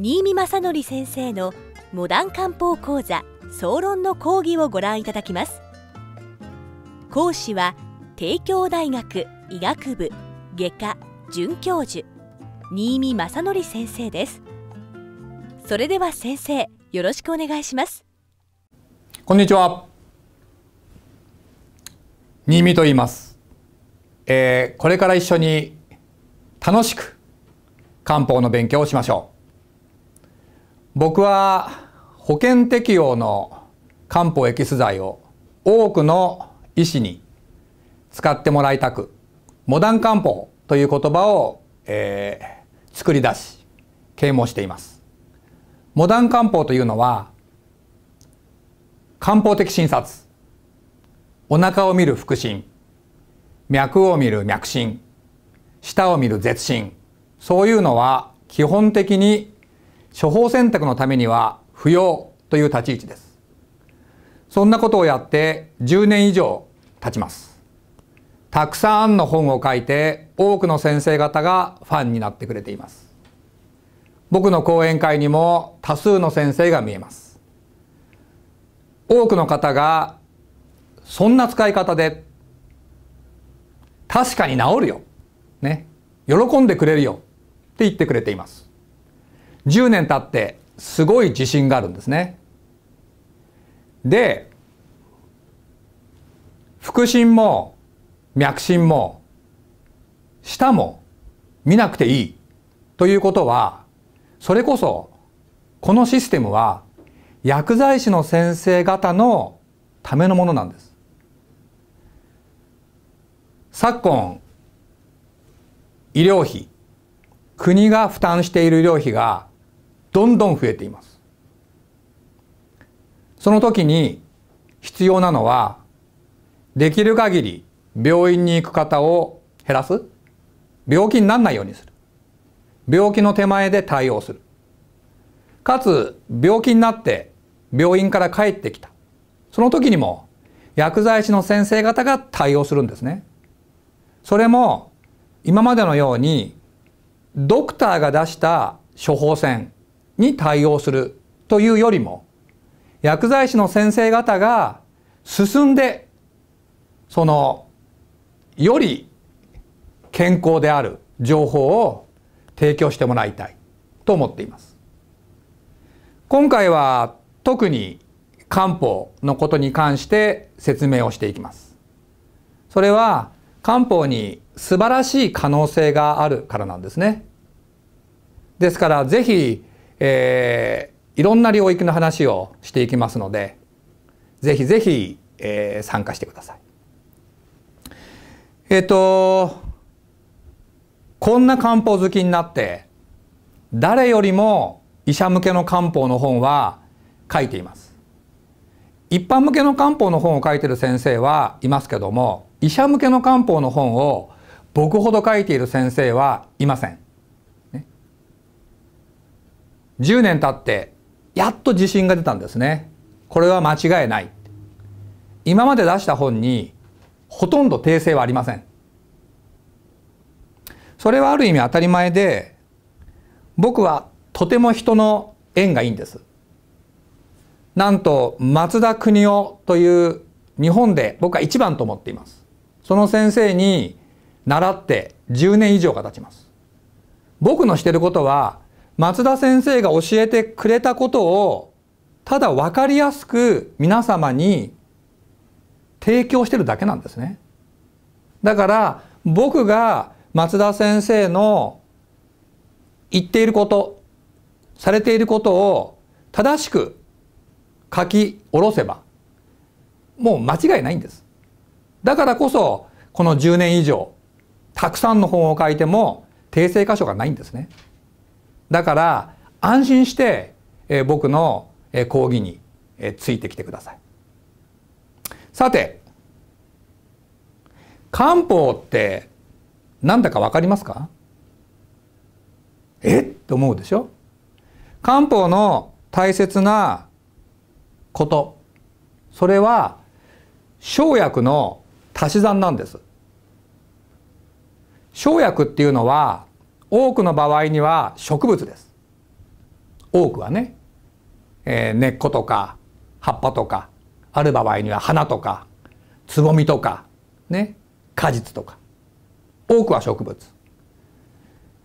新見正則先生のモダン漢方講座総論の講義をご覧いただきます講師は帝京大学医学部外科准教授新見正則先生ですそれでは先生よろしくお願いしますこんにちは新見と言います、えー、これから一緒に楽しく漢方の勉強をしましょう僕は保険適用の漢方エキス剤を多くの医師に使ってもらいたくモダン漢方という言葉を、えー、作り出し啓蒙していますモダン漢方というのは漢方的診察お腹を見る腹診脈を見る脈診舌を見る舌診そういうのは基本的に処方選択のためには不要という立ち位置ですそんなことをやって10年以上経ちますたくさんの本を書いて多くの先生方がファンになってくれています僕の講演会にも多数の先生が見えます多くの方がそんな使い方で確かに治るよ、ね、喜んでくれるよって言ってくれています10年経ってすごい自信があるんですね。で腹心も脈心も舌も見なくていいということはそれこそこのシステムは薬剤師の先生方のためのものなんです。昨今医療費国が負担している医療費がどんどん増えています。その時に必要なのは、できる限り病院に行く方を減らす。病気にならないようにする。病気の手前で対応する。かつ、病気になって病院から帰ってきた。その時にも薬剤師の先生方が対応するんですね。それも今までのようにドクターが出した処方箋に対応するというよりも薬剤師の先生方が進んでそのより健康である情報を提供してもらいたいと思っています今回は特に漢方のことに関して説明をしていきますそれは漢方に素晴らしい可能性があるからなんですねですからぜひえー、いろんな領域の話をしていきますので、ぜひぜひ、えー、参加してください。えっ、ー、と、こんな漢方好きになって、誰よりも医者向けの漢方の本は書いています。一般向けの漢方の本を書いている先生はいますけども、医者向けの漢方の本を僕ほど書いている先生はいません。10年経ってやっと自信が出たんですねこれは間違いない今まで出した本にほとんど訂正はありませんそれはある意味当たり前で僕はとても人の縁がいいんですなんと松田邦夫という日本で僕は一番と思っていますその先生に習って10年以上が経ちます僕のしてることは松田先生が教えてくれたことをただ分かりやすく皆様に提供してるだけなんですね。だから僕が松田先生の言っていることされていることを正しく書き下ろせばもう間違いないんです。だからこそこの10年以上たくさんの本を書いても訂正箇所がないんですね。だから安心して、え僕の講義に、えついてきてください。さて漢方って何だか分かりますかえって思うでしょ漢方の大切なことそれは生薬の足し算なんです生薬っていうのは多くの場合には植物です多くはね、えー、根っことか葉っぱとかある場合には花とかつぼみとかね果実とか多くは植物、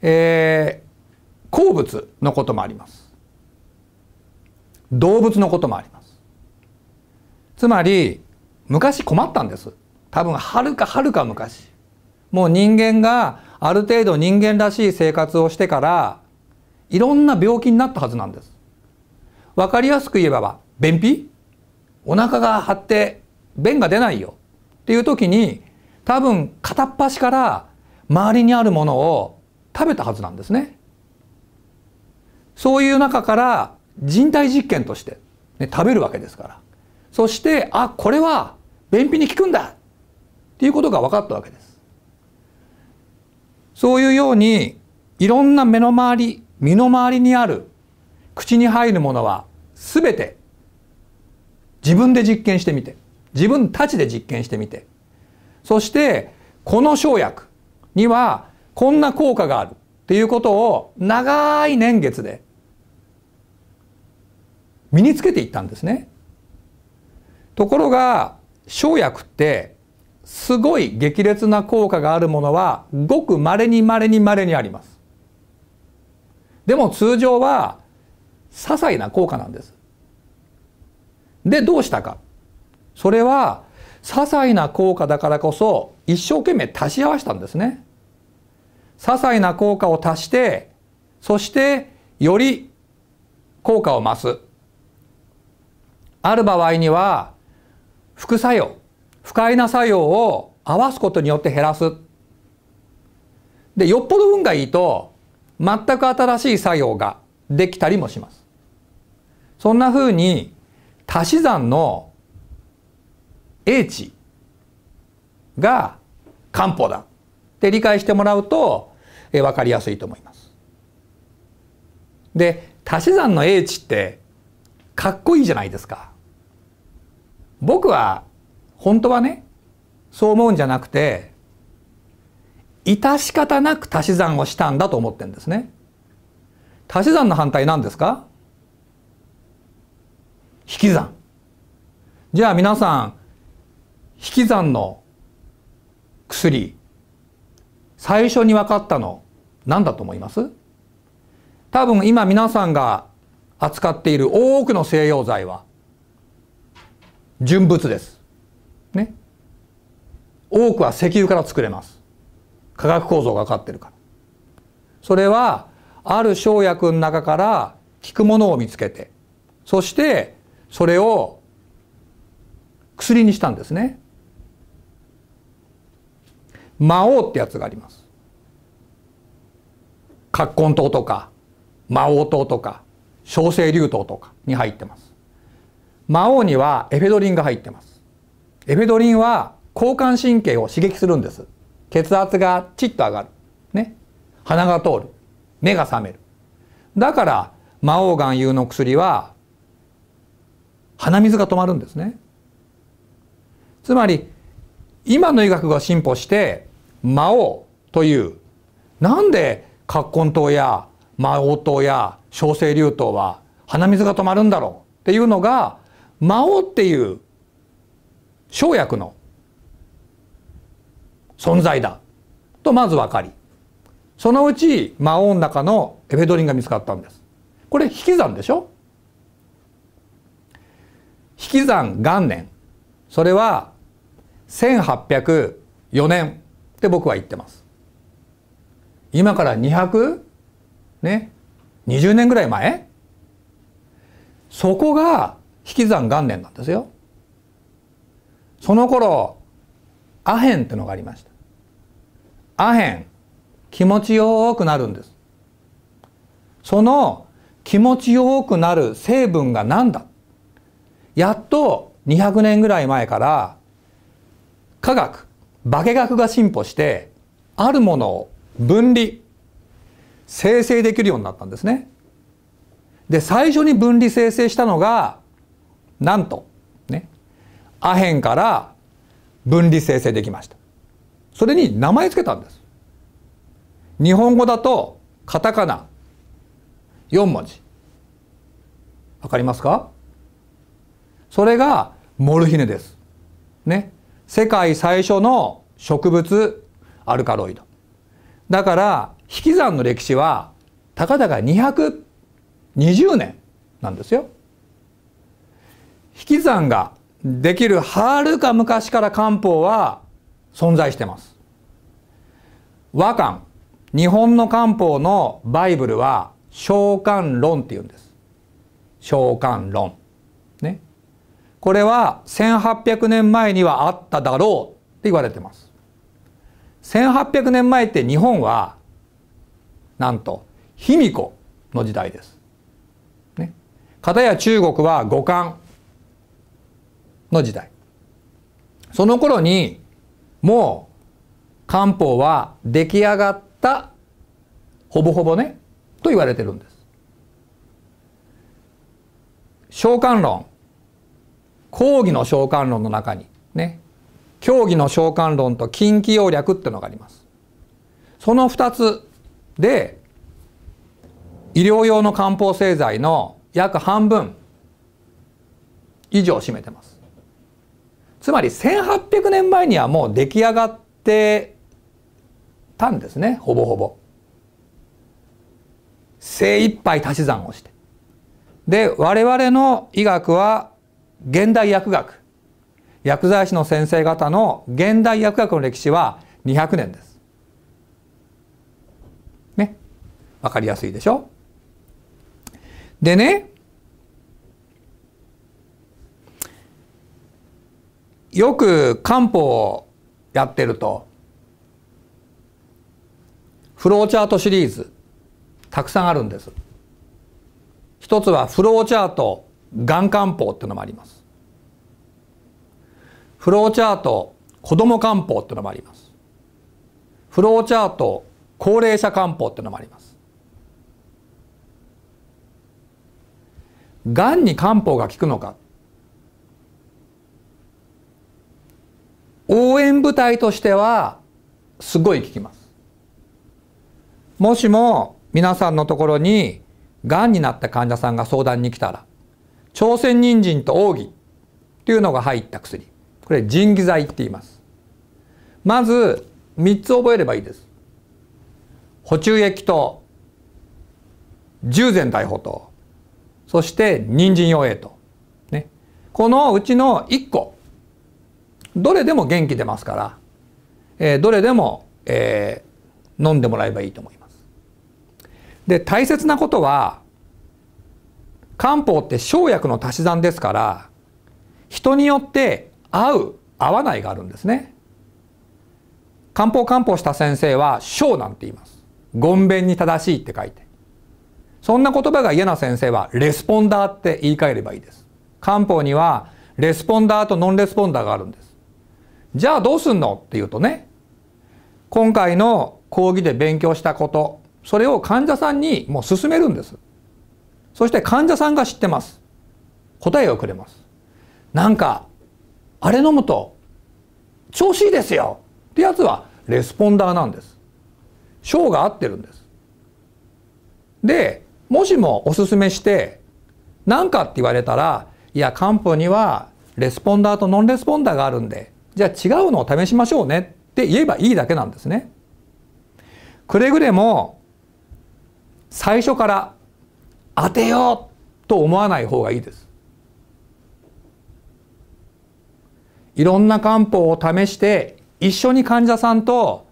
えー、鉱物のこともあります動物のこともありますつまり昔困ったんです多分はるかはるか昔もう人間がある程度人間らしい生活をしてからいろんな病気になったはずなんです。わかりやすく言えば便秘お腹が張って便が出ないよっていう時に多分片っ端から周りにあるものを食べたはずなんですね。そういう中から人体実験として、ね、食べるわけですから。そして、あ、これは便秘に効くんだっていうことが分かったわけです。そういうようにいろんな目の周り身の回りにある口に入るものは全て自分で実験してみて自分たちで実験してみてそしてこの生薬にはこんな効果があるっていうことを長い年月で身につけていったんですね。ところが生薬ってすごい激烈な効果があるものはごく稀に稀に稀にあります。でも通常は些細な効果なんです。でどうしたかそれは些細な効果だからこそ一生懸命足し合わせたんですね。些細な効果を足してそしてより効果を増す。ある場合には副作用不快な作用を合わすことによって減らす。で、よっぽど運がいいと、全く新しい作用ができたりもします。そんな風に、足し算の英知が漢方だって理解してもらうと、えわかりやすいと思います。で、足し算の英知って、かっこいいじゃないですか。僕は本当はねそう思うんじゃなくて致し方なく足し算をしたんだと思ってんですね。足し算の反対何ですか引き算。じゃあ皆さん引き算の薬最初に分かったの何だと思います多分今皆さんが扱っている多くの西洋剤は純物です。ね。多くは石油から作れます。化学構造がかかってるから。それは、ある生薬の中から効くものを見つけて、そしてそれを薬にしたんですね。魔王ってやつがあります。葛根糖とか、魔王糖とか、小生竜糖とかに入ってます。魔王にはエフェドリンが入ってます。エフェドリンは交感神経を刺激するんです。血圧がチッと上がる。ね。鼻が通る。目が覚める。だから、魔王眼有の薬は、鼻水が止まるんですね。つまり、今の医学が進歩して、魔王という、なんで葛根湯や魔王湯や小生竜湯は鼻水が止まるんだろうっていうのが、魔王っていう生薬の存在だとまず分かりそのうち魔王の中のエフェドリンが見つかったんですこれ引き算でしょ引き算元年それは1804年って僕は言ってます今から200ね20年ぐらい前そこが引き算元年なんですよその頃、アヘンってのがありました。アヘン、気持ちよくなるんです。その気持ちよくなる成分が何だやっと200年ぐらい前から科学、化学が進歩して、あるものを分離、生成できるようになったんですね。で、最初に分離生成したのが、なんと、アヘンから分離生成できました。それに名前つけたんです。日本語だとカタカナ4文字。わかりますかそれがモルヒネです。ね。世界最初の植物アルカロイド。だから引き算の歴史はたかだか220年なんですよ。引き算ができるはるか昔から漢方は存在してます。和漢、日本の漢方のバイブルは召喚論って言うんです。召喚論。ね。これは1800年前にはあっただろうって言われてます。1800年前って日本はなんと卑弥呼の時代です。ね。かたや中国は五漢の時代その頃にもう漢方は出来上がったほぼほぼねと言われてるんです。召喚論講義の召喚論の中にね教義の召喚論と近畿要略っていうのがあります。その2つで医療用の漢方製剤の約半分以上占めてます。つまり1800年前にはもう出来上がってたんですねほぼほぼ。精一杯足し算をして。で我々の医学は現代薬学薬剤師の先生方の現代薬学の歴史は200年です。ね。わかりやすいでしょでねよく漢方をやってるとフローチャートシリーズたくさんあるんです一つはフローチャートがん漢方っていうのもありますフローチャート子ども漢方っていうのもありますフローチャート高齢者漢方っていうのもありますがんに漢方が効くのか演舞としてはすごい効きます。もしも皆さんのところにがんになった患者さんが相談に来たら朝鮮人参と奥義っていうのが入った薬これ人気剤って言いますまず3つ覚えればいいです補中液と従前大補とそして人参用栄と、ね、このうちの1個どれでも元気出ますから、えー、どれでも、えー、飲んでもらえばいいと思います。で大切なことは漢方って生薬の足し算ですから人によって合う合わないがあるんですね。漢方漢方した先生は小なんて言います。ごんべんに正しいって書いて。そんな言葉が嫌な先生はレスポンダーって言い換えればいいです。漢方にはレスポンダーとノンレスポンダーがあるんです。じゃあどうすんのっていうとね、今回の講義で勉強したこと、それを患者さんにもう勧めるんです。そして患者さんが知ってます。答えをくれます。なんか、あれ飲むと、調子いいですよってやつは、レスポンダーなんです。章が合ってるんです。で、もしもおすすめして、何かって言われたら、いや、漢方にはレスポンダーとノンレスポンダーがあるんで、じゃあ違うのを試しましょうねって言えばいいだけなんですね。くれぐれも最初から当てようと思わない方がいいです。いろんな漢方を試して一緒に患者さんと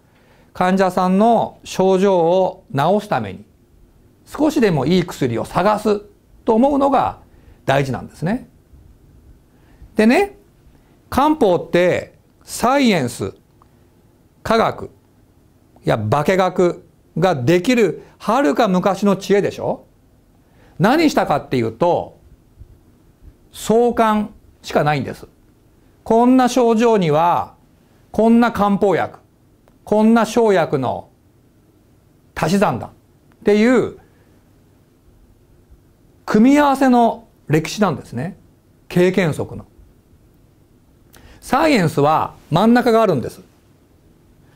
患者さんの症状を治すために少しでもいい薬を探すと思うのが大事なんですね。でね漢方ってサイエンス科学いや化学ができるはるか昔の知恵でしょ何したかっていうと相関しかないんですこんな症状にはこんな漢方薬こんな生薬の足し算だっていう組み合わせの歴史なんですね経験則の。サイエンスは真ん中があるんです。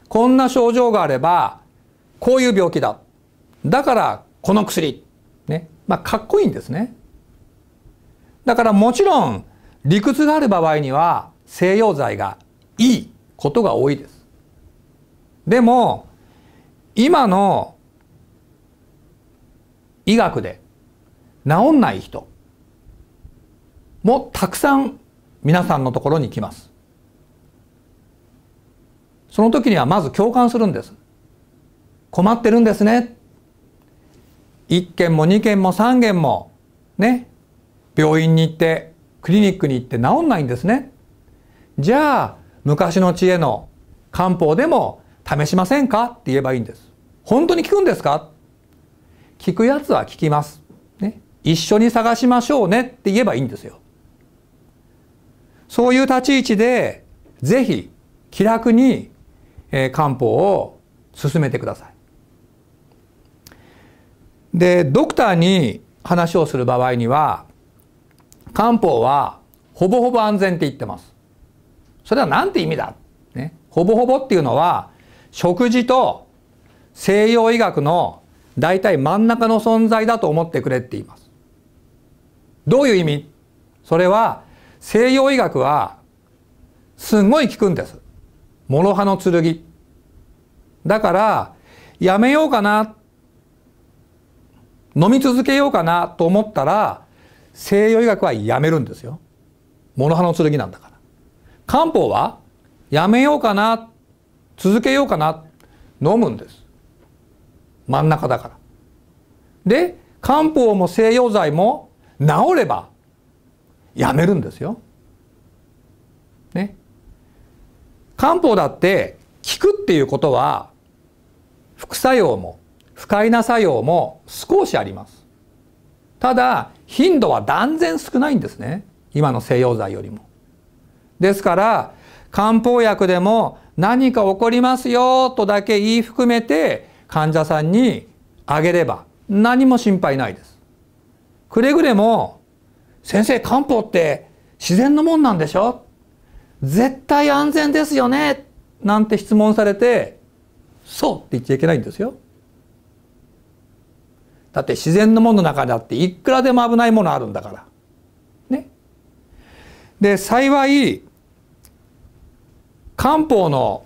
こんな症状があれば、こういう病気だ。だから、この薬。ね。まあ、かっこいいんですね。だからもちろん、理屈がある場合には、西洋剤がいいことが多いです。でも、今の医学で治んない人もたくさん皆さんのところに来ます。その時にはまず共感するんです困ってるんですね1件も2件も3件もね病院に行ってクリニックに行って治んないんですねじゃあ昔の知恵の漢方でも試しませんかって言えばいいんです本当に聞くんですか聞くやつは聞きます、ね、一緒に探しましょうねって言えばいいんですよそういう立ち位置でぜひ気楽にえー、漢方を進めてください。でドクターに話をする場合には漢方はほぼほぼ安全って言ってます。それは何て意味だ、ね、ほぼほぼっていうのは食事と西洋医学の大体真ん中の存在だと思ってくれって言います。どういう意味それは西洋医学はすごい効くんです。諸刃の剣。だから、やめようかな、飲み続けようかなと思ったら、西洋医学はやめるんですよ。諸刃の剣なんだから。漢方はやめようかな、続けようかな、飲むんです。真ん中だから。で、漢方も西洋剤も治ればやめるんですよ。漢方だって効くっていうことは副作用も不快な作用も少しあります。ただ頻度は断然少ないんですね。今の西洋剤よりも。ですから漢方薬でも何か起こりますよとだけ言い含めて患者さんにあげれば何も心配ないです。くれぐれも先生漢方って自然のもんなんでしょ絶対安全ですよねなんて質問されてそうって言っちゃいけないんですよ。だって自然のものの中だっていくらでも危ないものあるんだから。ね。で幸い漢方の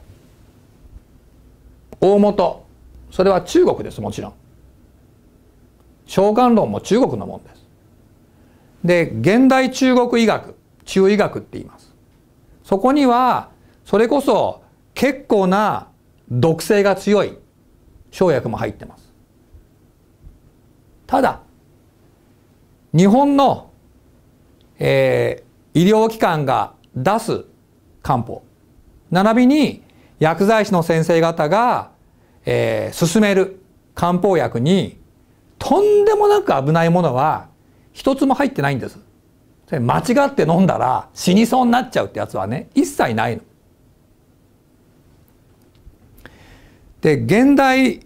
大元それは中国ですもちろん。召喚論も中国のもんです。で現代中国医学中医学って言います。そこにはそれこそ結構な毒性が強い生薬も入ってます。ただ日本の、えー、医療機関が出す漢方並びに薬剤師の先生方が、えー、進める漢方薬にとんでもなく危ないものは一つも入ってないんです。それ間違って飲んだら死にそうになっちゃうってやつはね一切ないの。で現代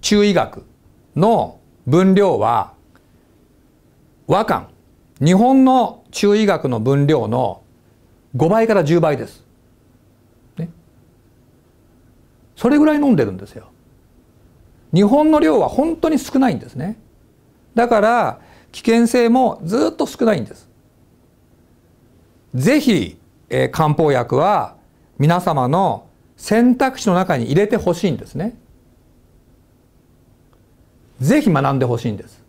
中医学の分量は和漢日本の中医学の分量の5倍から10倍です。ね、それぐらい飲んでるんですよ。日本の量は本当に少ないんですね。だから危険性もずっと少ないんです。ぜひ、えー、漢方薬は皆様の選択肢の中に入れてほしいんですね。ぜひ学んでほしいんです。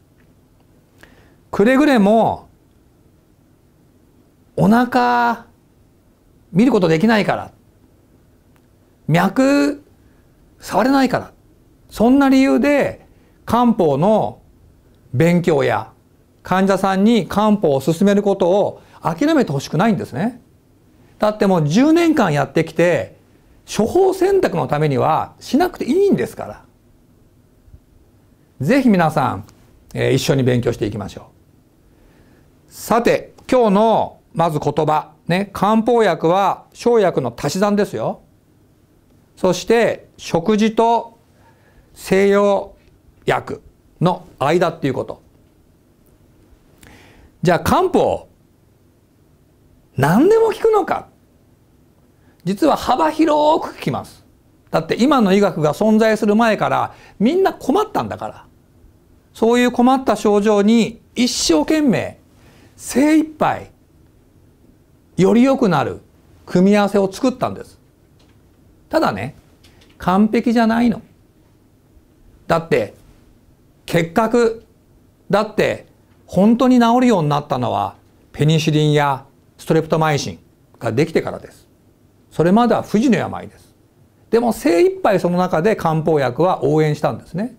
くれぐれもお腹見ることできないから脈触れないからそんな理由で漢方の勉強や患者さんに漢方を勧めることを諦めてほしくないんですね。だってもう10年間やってきて、処方選択のためにはしなくていいんですから。ぜひ皆さん、えー、一緒に勉強していきましょう。さて、今日のまず言葉、ね、漢方薬は生薬の足し算ですよ。そして食事と西洋薬の間っていうこと。じゃあ漢方何でも聞くのか実は幅広く聞きますだって今の医学が存在する前からみんな困ったんだからそういう困った症状に一生懸命精一杯より良くなる組み合わせを作ったんですただね完璧じゃないのだって結核だって本当に治るようになったのはペニシリンやストレプトマイシンができてからです。それまでは不治の病です。でも精一杯その中で漢方薬は応援したんですね。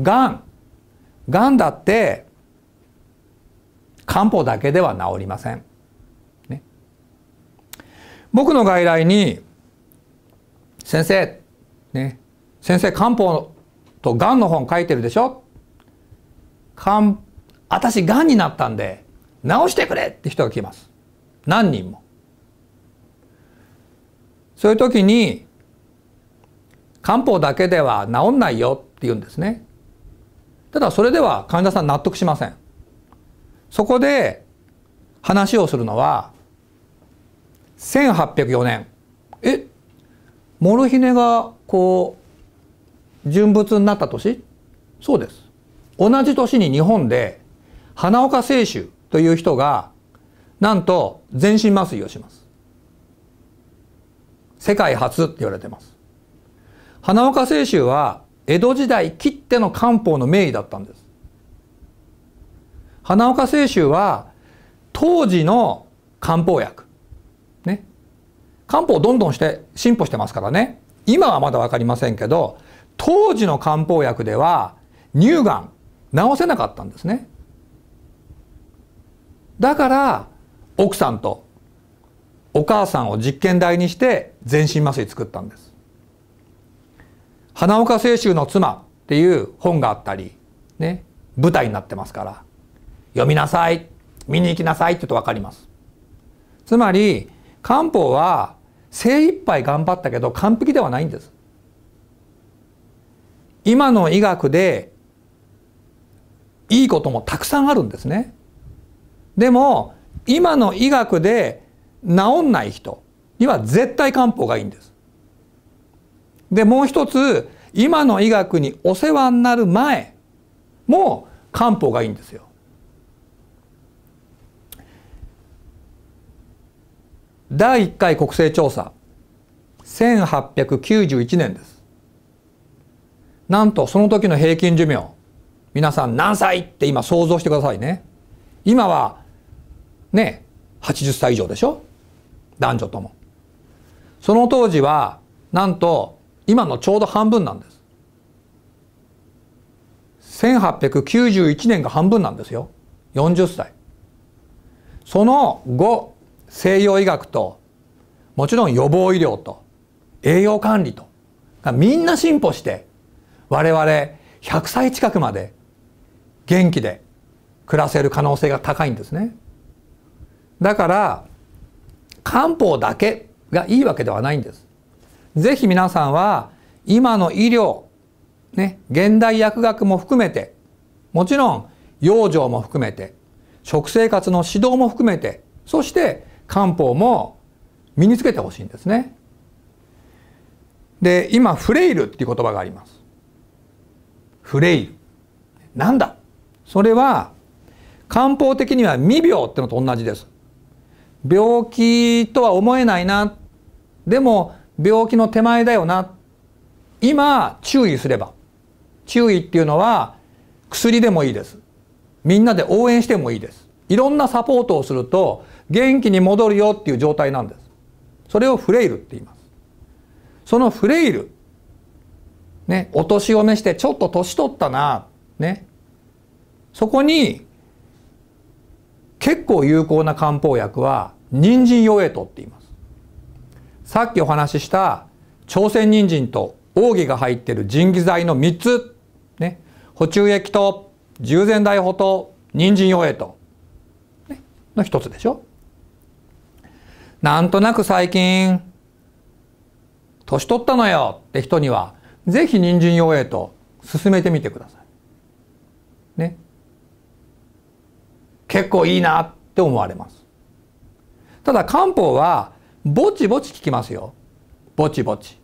がん。がんだって漢方だけでは治りません。ね、僕の外来に先生、ね、先生漢方とがんの本書いてるでしょ私がんになったんで直してくれって人が来ます何人もそういう時に漢方だけでは治んないよって言うんですねただそれでは患者さん納得しませんそこで話をするのは1804年えモルヒネがこう純物になった年そうです同じ年に日本で花岡清舟という人が、なんと全身麻酔をします。世界初って言われてます。花岡清舟は江戸時代切っての漢方の名医だったんです。花岡清舟は当時の漢方薬。ね。漢方どんどんして進歩してますからね。今はまだ分かりませんけど、当時の漢方薬では乳がん治せなかったんですね。だから奥さんとお母さんを実験台にして全身麻酔作ったんです。花岡清舟の妻っていう本があったり、ね、舞台になってますから、読みなさい、見に行きなさいって言うとわかります。つまり、漢方は精一杯頑張ったけど完璧ではないんです。今の医学でいいこともたくさんあるんですね。でも今の医学で治んない人には絶対漢方がいいんです。でもう一つ今の医学にお世話になる前も漢方がいいんですよ。第1回国勢調査1891年です。なんとその時の平均寿命皆さん何歳って今想像してくださいね。今はね、80歳以上でしょ男女とも。その当時は、なんと、今のちょうど半分なんです。1891年が半分なんですよ。40歳。その後、西洋医学と、もちろん予防医療と、栄養管理と、みんな進歩して、我々100歳近くまで元気で暮らせる可能性が高いんですね。だから漢方だけがいいわけではないんです。ぜひ皆さんは今の医療、ね、現代薬学も含めて、もちろん養生も含めて、食生活の指導も含めて、そして漢方も身につけてほしいんですね。で、今、フレイルっていう言葉があります。フレイル。なんだそれは、漢方的には未病ってのと同じです。病気とは思えないなでも病気の手前だよな今注意すれば注意っていうのは薬でもいいですみんなで応援してもいいですいろんなサポートをすると元気に戻るよっていう状態なんですそれをフレイルって言いますそのフレイルねお年を召してちょっと年取ったなねそこに結構有効な漢方薬は人参用エトって言いますさっきお話しした朝鮮人参と奥義が入ってる人気剤の3つね補中液と従前大補と人参用エト、ね、の一つでしょなんとなく最近年取ったのよって人にはぜひ人参用エト進めてみてくださいね結構いいなって思われます。ただ漢方はぼちぼち効きますよ。ぼちぼち。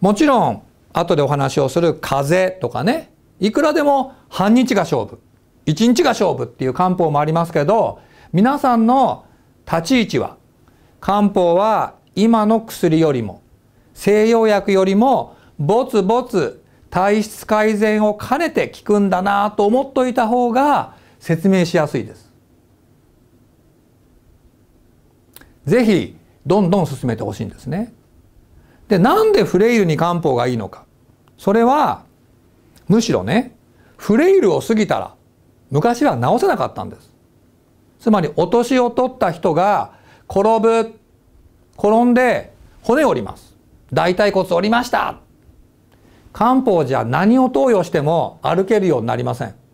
もちろん後でお話をする風邪とかね、いくらでも半日が勝負、一日が勝負っていう漢方もありますけど、皆さんの立ち位置は、漢方は今の薬よりも、西洋薬よりも、ぼつぼつ体質改善を兼ねて効くんだなと思っといた方が、説明しやすいです。ぜひどんどん進めてほしいんですね。でなんでフレイルに漢方がいいのかそれはむしろねフレイルを過ぎたら昔は治せなかったんです。つまりお年を取った人が転ぶ転んで骨折ります。大腿骨折りました漢方じゃ何を投与しても歩けるようになりません。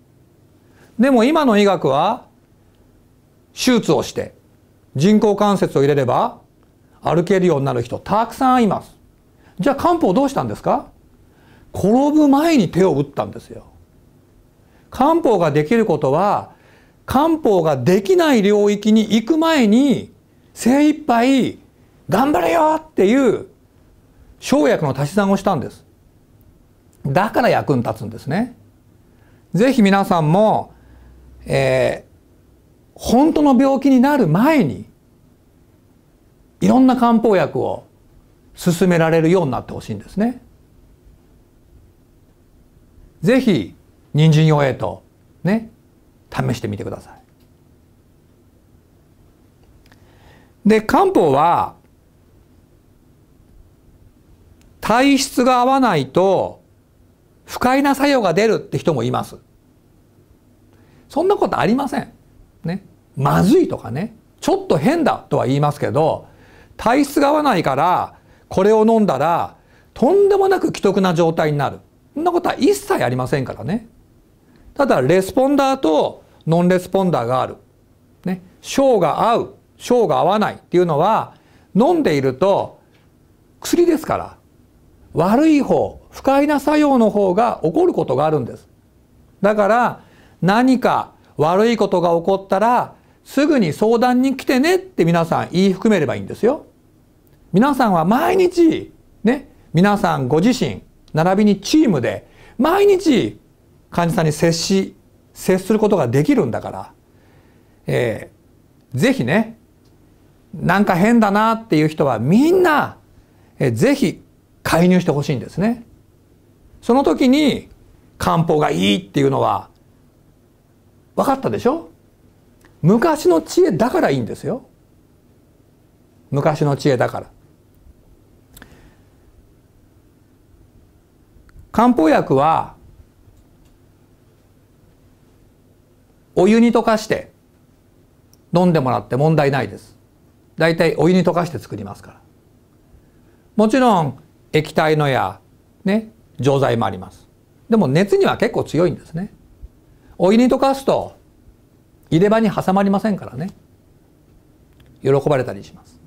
でも今の医学は手術をして人工関節を入れれば歩けるようになる人たくさんいます。じゃあ漢方どうしたんですか転ぶ前に手を打ったんですよ。漢方ができることは漢方ができない領域に行く前に精一杯頑張れよっていう生薬の足し算をしたんです。だから役に立つんですね。ぜひ皆さんもえー、本当の病気になる前にいろんな漢方薬を勧められるようになってほしいんですね。ぜひ人参用へとね試してみてください。で漢方は体質が合わないと不快な作用が出るって人もいます。そんなことありません。ね。まずいとかね。ちょっと変だとは言いますけど、体質が合わないから、これを飲んだら、とんでもなく既得な状態になる。そんなことは一切ありませんからね。ただ、レスポンダーとノンレスポンダーがある。ね。症が合う、症が合わないっていうのは、飲んでいると薬ですから、悪い方、不快な作用の方が起こることがあるんです。だから、何か悪いことが起こったらすぐに相談に来てねって皆さん言い含めればいいんですよ。皆さんは毎日ね皆さんご自身並びにチームで毎日患者さんに接し接することができるんだから、えー、ぜひねなんか変だなっていう人はみんな、えー、ぜひ介入してほしいんですね。その時に漢方がいいっていうのは分かったでしょ昔の知恵だからいいんですよ。昔の知恵だから。漢方薬はお湯に溶かして飲んでもらって問題ないです。大いいお湯に溶かして作りますから。もちろん液体のや、ね、錠剤もあります。でも熱には結構強いんですね。お湯に溶かすと入れ歯に挟まりませんからね喜ばれたりします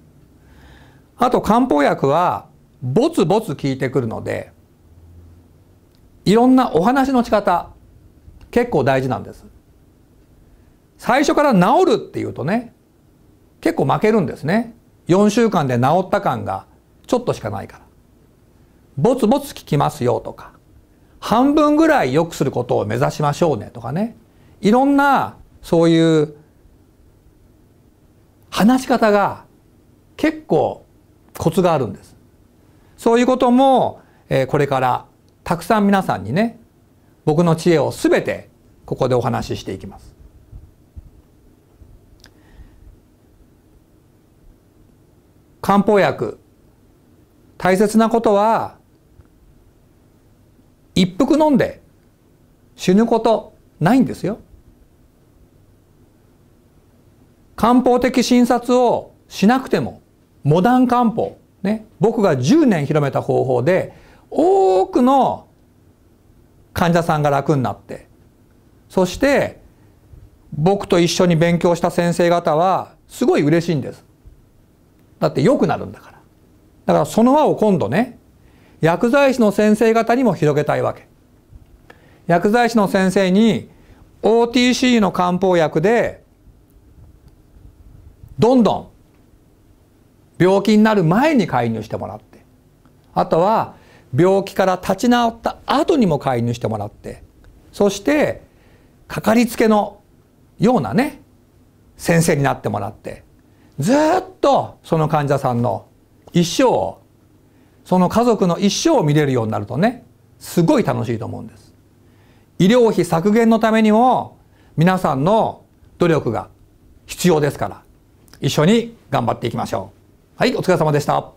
あと漢方薬はボツボツ効いてくるのでいろんなお話の仕方結構大事なんです最初から治るっていうとね結構負けるんですね4週間で治った感がちょっとしかないからボツボツ効きますよとか半分ぐらい良くすることを目指しましょうねとかねいろんなそういう話し方が結構コツがあるんです。そういうことも、えこれからたくさん皆さんにね僕の知恵を全てここでお話ししていきます。漢方薬大切なことは一服飲んで死ぬことないんですよ。漢方的診察をしなくても、モダン漢方、ね、僕が10年広めた方法で、多くの患者さんが楽になって、そして僕と一緒に勉強した先生方はすごい嬉しいんです。だって良くなるんだから。だからその輪を今度ね、薬剤師の先生方にも広げたいわけ。薬剤師の先生に OTC の漢方薬でどんどん病気になる前に介入してもらってあとは病気から立ち直った後にも介入してもらってそしてかかりつけのようなね先生になってもらってずっとその患者さんの一生をその家族の一生を見れるようになるとね、すごい楽しいと思うんです。医療費削減のためにも皆さんの努力が必要ですから、一緒に頑張っていきましょう。はい、お疲れ様でした。